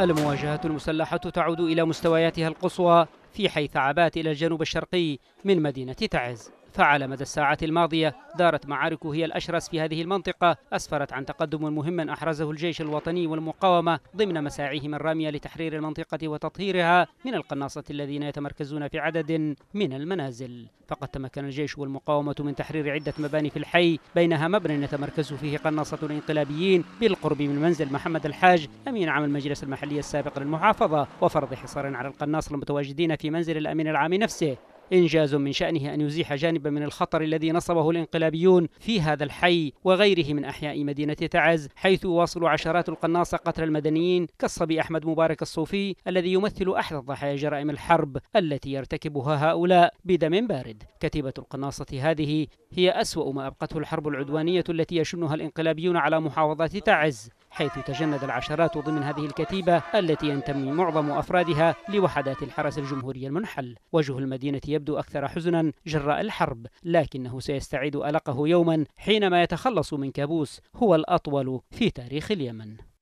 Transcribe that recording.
المواجهة المسلحة تعود إلى مستوياتها القصوى في حيث عبات إلى الجنوب الشرقي من مدينة تعز فعلى مدى الساعات الماضية دارت معارك هي الأشرس في هذه المنطقة أسفرت عن تقدم مهم أحرزه الجيش الوطني والمقاومة ضمن مساعيهم الرامية لتحرير المنطقة وتطهيرها من القناصة الذين يتمركزون في عدد من المنازل فقد تمكن الجيش والمقاومة من تحرير عدة مباني في الحي بينها مبنى يتمركز فيه قناصة الانقلابيين بالقرب من منزل محمد الحاج أمين عام المجلس المحلي السابق للمحافظة وفرض حصار على القناص المتواجدين في منزل الأمين العام نفسه إنجاز من شأنه أن يزيح جانبا من الخطر الذي نصبه الانقلابيون في هذا الحي وغيره من أحياء مدينة تعز حيث يواصل عشرات القناصة قتل المدنيين كالصبي أحمد مبارك الصوفي الذي يمثل أحد ضحايا جرائم الحرب التي يرتكبها هؤلاء بدم بارد كتيبة القناصة هذه هي أسوأ ما أبقته الحرب العدوانية التي يشنها الانقلابيون على محافظة تعز حيث تجند العشرات ضمن هذه الكتيبة التي ينتمي معظم أفرادها لوحدات الحرس الجمهوري المنحل وجه المدينة يبدو أكثر حزنا جراء الحرب لكنه سيستعيد ألقه يوما حينما يتخلص من كابوس هو الأطول في تاريخ اليمن